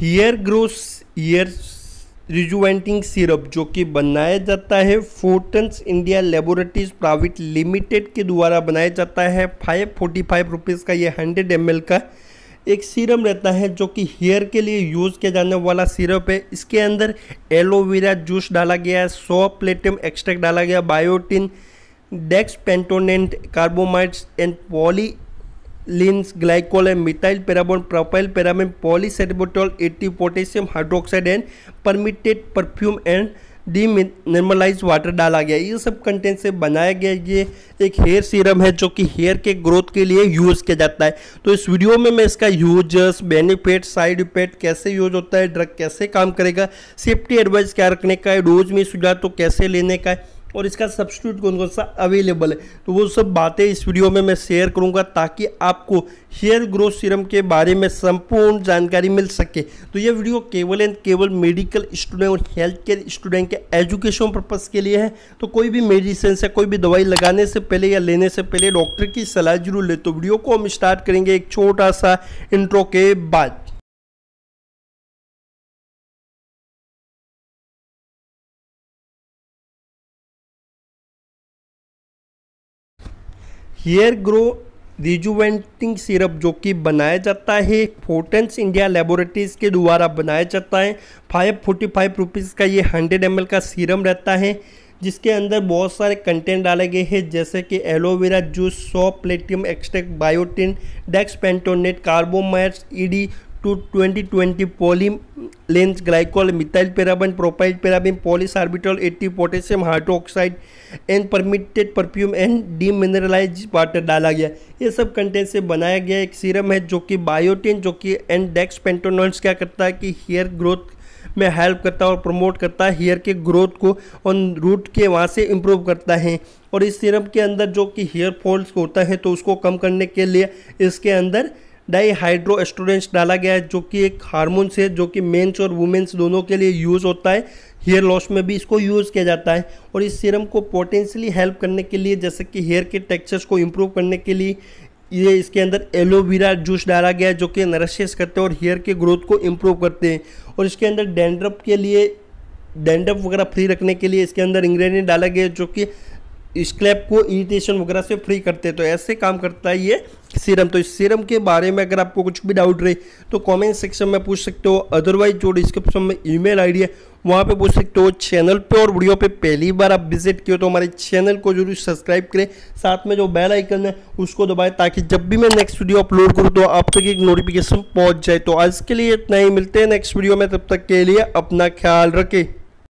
hair grows year rejuvenating syrup जो कि बनाया जाता है Fortunes India laboratories private limited के द्वारा बनाया जाता है फाइव फोर्टी फाइव रुपीज़ का ये हंड्रेड एम का एक सीरम रहता है जो कि हेयर के लिए यूज़ किया जाने वाला सिरप है इसके अंदर एलोवेरा जूस डाला गया है सौ प्लेटियम एक्सट्रैक्ट डाला गया biotin dexpanthenol carbomers and poly लिंस glycol and methyl paraben propyl paraben पॉलीसेटबोटॉल eighty potassium hydroxide and permitted perfume and demineralised water डाला गया ये सब कंटेंट से बनाया गया ये एक हेयर सीरम है जो कि हेयर के ग्रोथ के लिए यूज़ किया जाता है तो इस वीडियो में मैं इसका यूजर्स बेनिफिट साइड इफेक्ट कैसे यूज होता है ड्रग कैसे काम करेगा सेफ्टी एडवाइस क्या रखने का है डोज में सुझाव तो कैसे लेने का है और इसका सब्सिट्यूट कौन कौन सा अवेलेबल है तो वो सब बातें इस वीडियो में मैं शेयर करूँगा ताकि आपको हेयर ग्रोथ सीरम के बारे में संपूर्ण जानकारी मिल सके तो ये वीडियो केवल एंड केवल मेडिकल स्टूडेंट और हेल्थ केयर स्टूडेंट के एजुकेशन पर्पज़ के लिए है तो कोई भी मेडिसिन या कोई भी दवाई लगाने से पहले या लेने से पहले डॉक्टर की सलाह जरूर ले तो वीडियो को हम स्टार्ट करेंगे एक छोटा सा इंट्रो के बाद हेयर ग्रो रिजुवेंटिंग सिरप जो कि बनाया जाता है फोर्टेंस इंडिया लेबोरेटरीज के द्वारा बनाया जाता है फाइव फोर्टी फाइव रुपीज़ का ये हंड्रेड एम का सीरम रहता है जिसके अंदर बहुत सारे कंटेंट डाले गए हैं जैसे कि एलोवेरा जूस सौ प्लेटियम extract biotin dexpanthenol carbomers ईडी टू ट्वेंटी ट्वेंटी पोलिम लेंस glycol methyl paraben propyl paraben पोलिस आर्बिट्रोल eighty potassium hydroxide and permitted perfume and demineralised water डाला गया ये सब कंटेंट से बनाया गया एक सीरम है जो कि बायोटिन जो कि एंड डेक्स पेंटोनॉल्स क्या करता है कि हेयर ग्रोथ में हेल्प करता है और प्रमोट करता है हेयर के ग्रोथ को और रूट के वहाँ से इम्प्रूव करता है और इस सीरम के अंदर जो कि हेयर फॉल्स होता है तो उसको कम करने के लिए इसके अंदर डाई हाइड्रो डाला गया है जो कि एक हार्मोन्स है जो कि मेन्स और वुमेंस दोनों के लिए यूज़ होता है हेयर लॉस में भी इसको यूज़ किया जाता है और इस सीरम को पोटेंशली हेल्प करने के लिए जैसे कि हेयर के टेक्सचर्स को इम्प्रूव करने के लिए ये इसके अंदर एलोवेरा जूस डाला गया है जो कि नरशेस करते हैं और हेयर के ग्रोथ को इम्प्रूव करते हैं और इसके अंदर डेंड्रप के लिए डेंड्रप वगैरह फ्री रखने के लिए इसके अंदर इंग्रेडिएंट डाला गया है जो कि स्क्लैप को इरिटेशन वगैरह से फ्री करते हैं तो ऐसे काम करता है ये सीरम तो इस सीरम के बारे में अगर आपको कुछ भी डाउट रहे तो कमेंट सेक्शन में पूछ सकते हो अदरवाइज जो डिस्क्रिप्शन में ईमेल आईडी है वहाँ पे पूछ सकते हो चैनल पे और वीडियो पे पहली बार आप विजिट किए तो हमारे चैनल को जरूर सब्सक्राइब करें साथ में जो बेल आइकन है उसको दबाएं ताकि जब भी मैं नेक्स्ट वीडियो अपलोड करूँ तो आप तक एक नोटिफिकेशन पहुँच जाए तो आज के लिए इतना ही मिलते हैं नेक्स्ट वीडियो में तब तक के लिए अपना ख्याल रखें